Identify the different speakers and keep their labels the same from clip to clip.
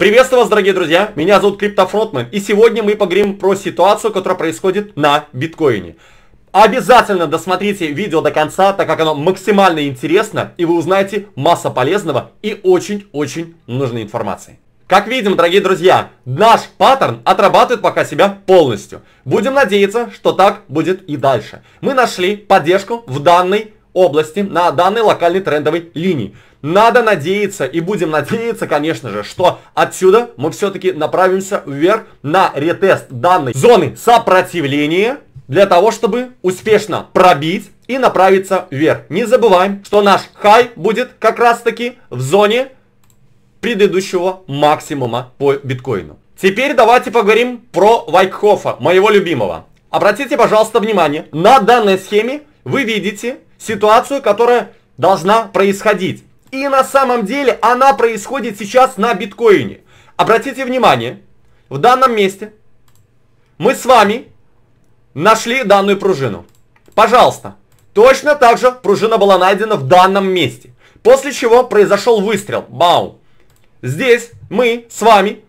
Speaker 1: Приветствую вас, дорогие друзья, меня зовут Криптофротман, и сегодня мы поговорим про ситуацию, которая происходит на биткоине. Обязательно досмотрите видео до конца, так как оно максимально интересно, и вы узнаете масса полезного и очень-очень нужной информации. Как видим, дорогие друзья, наш паттерн отрабатывает пока себя полностью. Будем надеяться, что так будет и дальше. Мы нашли поддержку в данной области, на данной локальной трендовой линии. Надо надеяться и будем надеяться, конечно же, что отсюда мы все-таки направимся вверх на ретест данной зоны сопротивления для того, чтобы успешно пробить и направиться вверх. Не забываем, что наш хай будет как раз таки в зоне предыдущего максимума по биткоину. Теперь давайте поговорим про Вайкхофа, моего любимого. Обратите, пожалуйста, внимание, на данной схеме вы видите ситуацию, которая должна происходить. И на самом деле она происходит сейчас на биткоине. Обратите внимание, в данном месте мы с вами нашли данную пружину. Пожалуйста, точно так же пружина была найдена в данном месте. После чего произошел выстрел. Бау. Здесь мы с вами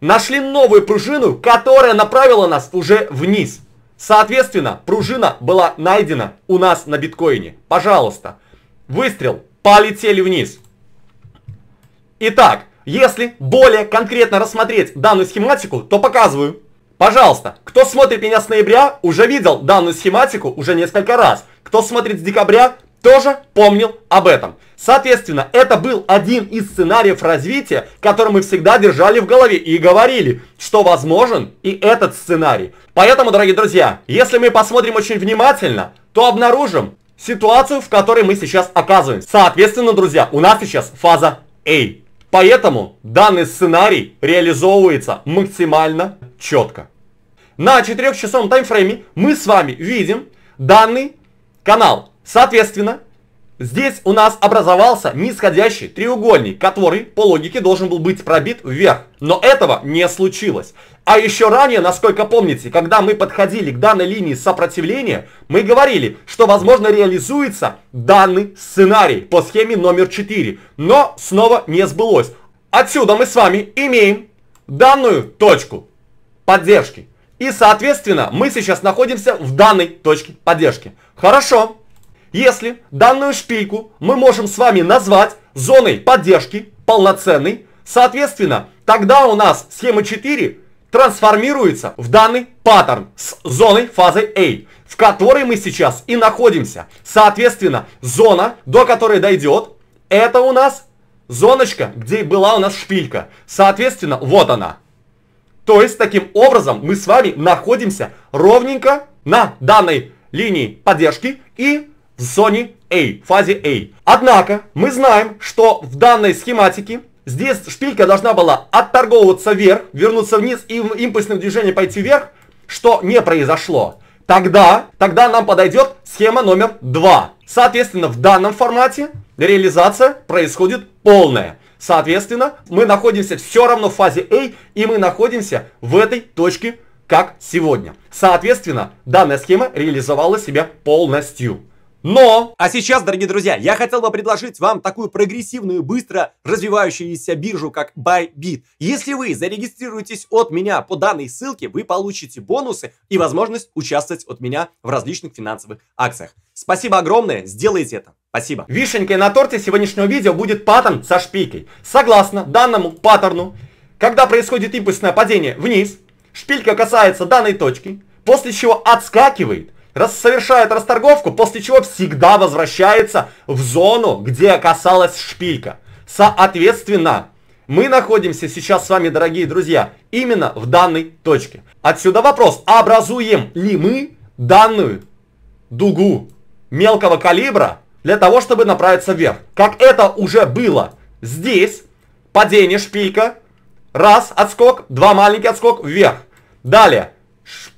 Speaker 1: нашли новую пружину, которая направила нас уже вниз. Соответственно, пружина была найдена у нас на биткоине. Пожалуйста. Выстрел. Полетели вниз. Итак, если более конкретно рассмотреть данную схематику, то показываю. Пожалуйста, кто смотрит меня с ноября, уже видел данную схематику уже несколько раз. Кто смотрит с декабря, тоже помнил об этом. Соответственно, это был один из сценариев развития, который мы всегда держали в голове и говорили, что возможен и этот сценарий. Поэтому, дорогие друзья, если мы посмотрим очень внимательно, то обнаружим ситуацию, в которой мы сейчас оказываемся. Соответственно, друзья, у нас сейчас фаза A. Поэтому данный сценарий реализовывается максимально четко. На 4-часовом таймфрейме мы с вами видим данный канал. Соответственно, здесь у нас образовался нисходящий треугольник, который по логике должен был быть пробит вверх. Но этого не случилось. А еще ранее, насколько помните, когда мы подходили к данной линии сопротивления, мы говорили, что возможно реализуется данный сценарий по схеме номер 4. Но снова не сбылось. Отсюда мы с вами имеем данную точку поддержки. И, соответственно, мы сейчас находимся в данной точке поддержки. Хорошо если данную шпильку мы можем с вами назвать зоной поддержки полноценной, соответственно, тогда у нас схема 4 трансформируется в данный паттерн с зоной фазы A, в которой мы сейчас и находимся. Соответственно, зона, до которой дойдет, это у нас зоночка, где была у нас шпилька. Соответственно, вот она. То есть, таким образом, мы с вами находимся ровненько на данной линии поддержки и в зоне A, фазе A. Однако мы знаем, что в данной схематике здесь шпилька должна была отторговываться вверх, вернуться вниз и в импульсном движении пойти вверх, что не произошло. Тогда, тогда нам подойдет схема номер 2. Соответственно, в данном формате реализация происходит полная. Соответственно, мы находимся все равно в фазе A, и мы находимся в этой точке, как сегодня. Соответственно, данная схема реализовала себя полностью. Но, а сейчас, дорогие друзья, я хотел бы предложить вам такую прогрессивную, быстро развивающуюся биржу, как Bybit. Если вы зарегистрируетесь от меня по данной ссылке, вы получите бонусы и возможность участвовать от меня в различных финансовых акциях. Спасибо огромное, сделайте это. Спасибо. Вишенькой на торте сегодняшнего видео будет паттерн со шпилькой. Согласно данному паттерну, когда происходит импульсное падение вниз, шпилька касается данной точки, после чего отскакивает раз совершает расторговку, после чего всегда возвращается в зону, где касалась шпилька. Соответственно, мы находимся сейчас с вами, дорогие друзья, именно в данной точке. Отсюда вопрос, образуем ли мы данную дугу мелкого калибра для того, чтобы направиться вверх. Как это уже было здесь, падение шпилька, раз отскок, два маленький отскок вверх. Далее,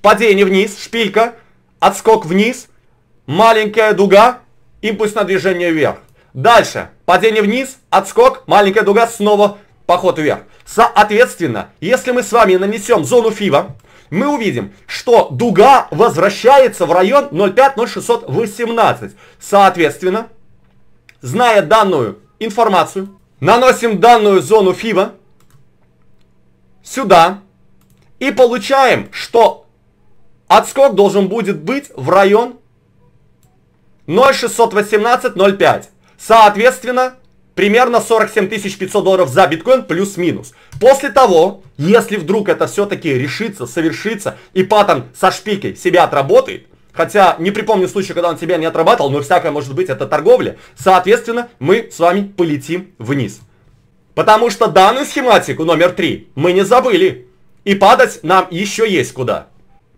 Speaker 1: падение вниз, шпилька, отскок вниз, маленькая дуга, импульсное движение вверх. Дальше, падение вниз, отскок, маленькая дуга, снова поход вверх. Соответственно, если мы с вами нанесем зону Фива, мы увидим, что дуга возвращается в район 0,5-0,618. Соответственно, зная данную информацию, наносим данную зону Фива сюда и получаем, что Отскок должен будет быть в район 0,618,05. Соответственно, примерно 47 500 долларов за биткоин плюс-минус. После того, если вдруг это все-таки решится, совершится, и паттерн со шпикой себя отработает, Хотя не припомню случая, когда он себя не отрабатывал, но всякое может быть, это торговля. Соответственно, мы с вами полетим вниз. Потому что данную схематику номер 3 мы не забыли. И падать нам еще есть куда.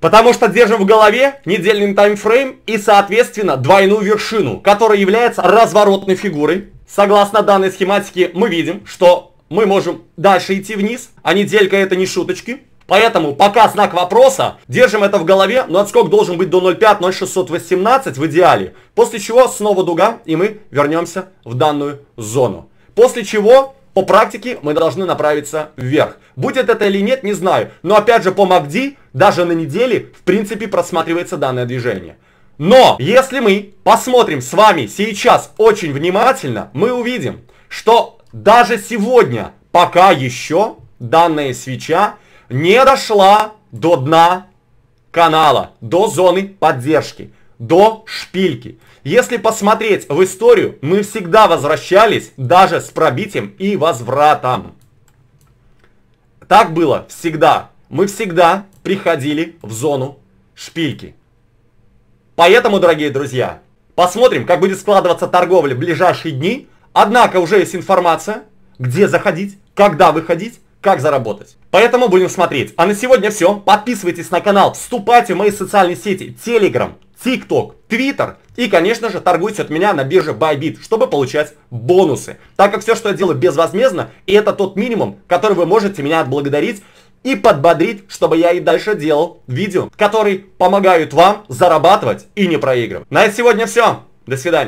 Speaker 1: Потому что держим в голове недельный таймфрейм и, соответственно, двойную вершину, которая является разворотной фигурой. Согласно данной схематике мы видим, что мы можем дальше идти вниз, а неделька это не шуточки. Поэтому пока знак вопроса, держим это в голове, но отскок должен быть до 0,50618 в идеале. После чего снова дуга, и мы вернемся в данную зону. После чего по практике мы должны направиться вверх. Будет это или нет, не знаю. Но опять же по МАКДИ даже на неделе, в принципе, просматривается данное движение. Но, если мы посмотрим с вами сейчас очень внимательно, мы увидим, что даже сегодня, пока еще, данная свеча не дошла до дна канала, до зоны поддержки, до шпильки. Если посмотреть в историю, мы всегда возвращались даже с пробитием и возвратом. Так было всегда мы всегда приходили в зону шпильки. Поэтому, дорогие друзья, посмотрим, как будет складываться торговля в ближайшие дни. Однако уже есть информация, где заходить, когда выходить, как заработать. Поэтому будем смотреть. А на сегодня все. Подписывайтесь на канал, вступайте в мои социальные сети, Телеграм, ТикТок, Твиттер и, конечно же, торгуйте от меня на бирже Bybit, чтобы получать бонусы. Так как все, что я делаю безвозмездно, и это тот минимум, который вы можете меня отблагодарить и подбодрить, чтобы я и дальше делал видео, которые помогают вам зарабатывать и не проигрывать. На этом сегодня все. До свидания.